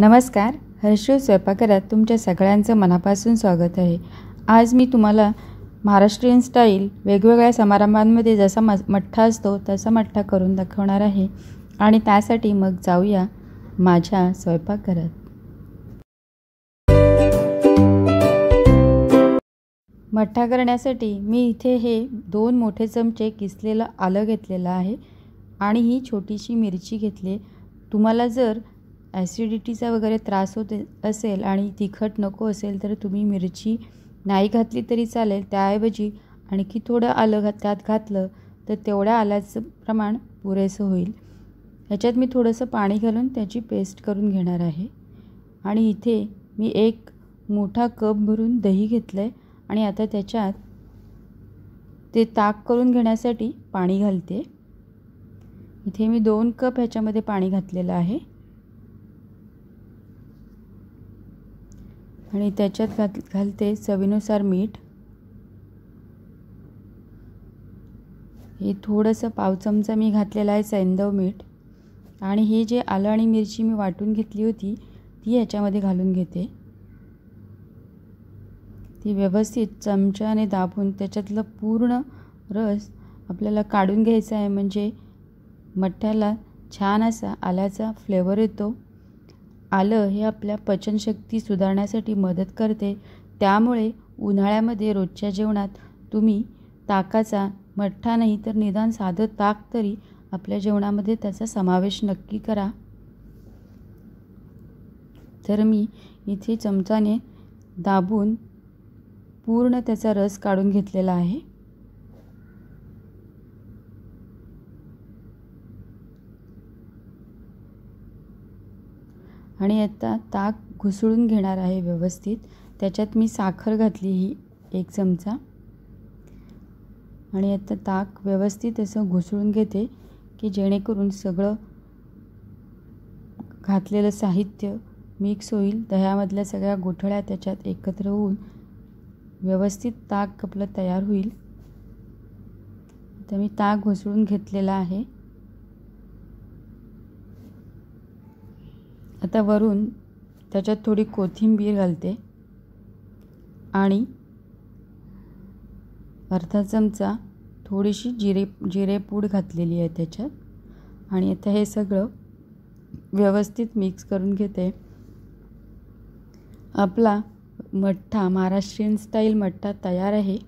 नमस्कार हर्ष स्वयंपाकघरात तुमच्या सगळ्यांचं मनापासून स्वागत आहे आज मी तुम्हाला महाराष्ट्रीयन स्टाईल वेगवेगळ्या समारंभांमध्ये जसा म मठ्ठा असतो तसा मठ्ठा करून दाखवणार आहे आणि त्यासाठी मग जाऊया माझ्या स्वयंपाकघरात मठ्ठा करण्यासाठी मी इथे हे दोन मोठे चमचे किसलेलं आलं घेतलेलं आहे आणि ही छोटीशी मिरची घेतली तुम्हाला जर ॲसिडिटीचा वगैरे त्रास होत असेल आणि तिखट नको असेल तर तुम्ही मिरची नाही घातली तरी चालेल त्याऐवजी आणखी थोडं आलं घात त्यात घातलं तर तेवढ्या आल्याचं प्रमाण पुरेसं होईल ह्याच्यात मी थोडंसं पाणी घालून त्याची पेस्ट करून घेणार आहे आणि इथे मी एक मोठा कप भरून दही घेतलं आहे आणि आता त्याच्यात ते ताक करून घेण्यासाठी पाणी घालते इथे मी दोन कप ह्याच्यामध्ये पाणी घातलेलं आहे आणि त्याच्यात घात घालते चवीनुसार मीठ हे थोडंसं पाव चमचा मी घातलेला आहे सैंदव मीठ आणि हे जे आलं आणि मिरची मी वाटून घेतली होती ती याच्यामध्ये घालून घेते ती व्यवस्थित चमच्याने दाबून त्याच्यातलं पूर्ण रस आपल्याला काढून घ्यायचा आहे म्हणजे मठ्ठ्याला छान असा आल्याचा फ्लेवर येतो आलं हे आपल्या पचनशक्ती सुधारण्यासाठी मदत करते त्यामुळे उन्हाळ्यामध्ये रोजच्या जेवणात तुम्ही ताकाचा मठ्ठा नाही तर निदान साधं ताक तरी आपल्या जेवणामध्ये त्याचा समावेश नक्की करा तर मी इथे चमचाने दाबून पूर्ण त्याचा रस काढून घेतलेला आहे आणि आता ताक घुसळून घेणार आहे व्यवस्थित त्याच्यात मी साखर घातली ही एक चमचा आणि आता ताक व्यवस्थित असं घुसळून घेते की जेणेकरून सगळं घातलेलं साहित्य मिक्स होईल दह्यामधल्या सगळ्या गोठळ्या त्याच्यात एकत्र होऊन व्यवस्थित ताक आपलं तयार होईल तर मी ताक घुसळून घेतलेला आहे आता वरून त्याच्यात थोडी कोथिंबीर घालते आणि अर्धा चमचा थोडीशी जिरे जिरेपूड घातलेली आहे त्याच्यात आणि आता हे सगळं व्यवस्थित मिक्स करून घेते आपला मठ्ठा महाराष्ट्रीयन स्टाईल मठ्ठा तयार आहे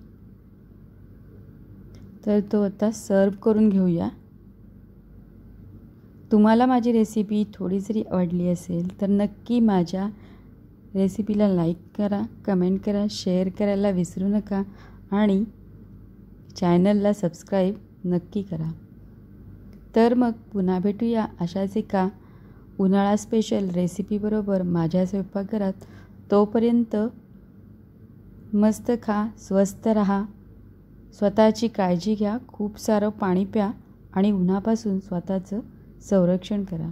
तर तो आता सर्व करून घेऊया तुम्हाला माझी रेसिपी थोडी जरी आवडली असेल तर नक्की माझ्या रेसिपीला लाईक करा कमेंट करा शेअर करायला विसरू नका आणि चॅनलला सबस्क्राईब नक्की करा तर मग पुन्हा भेटूया अशाच एका उन्हाळा स्पेशल रेसिपीबरोबर माझ्या स्वयंपाकघरात तोपर्यंत मस्त खा स्वस्त रहा स्वतःची काळजी घ्या खूप सारं पाणी प्या आणि उन्हापासून स्वतःचं संरक्षण करा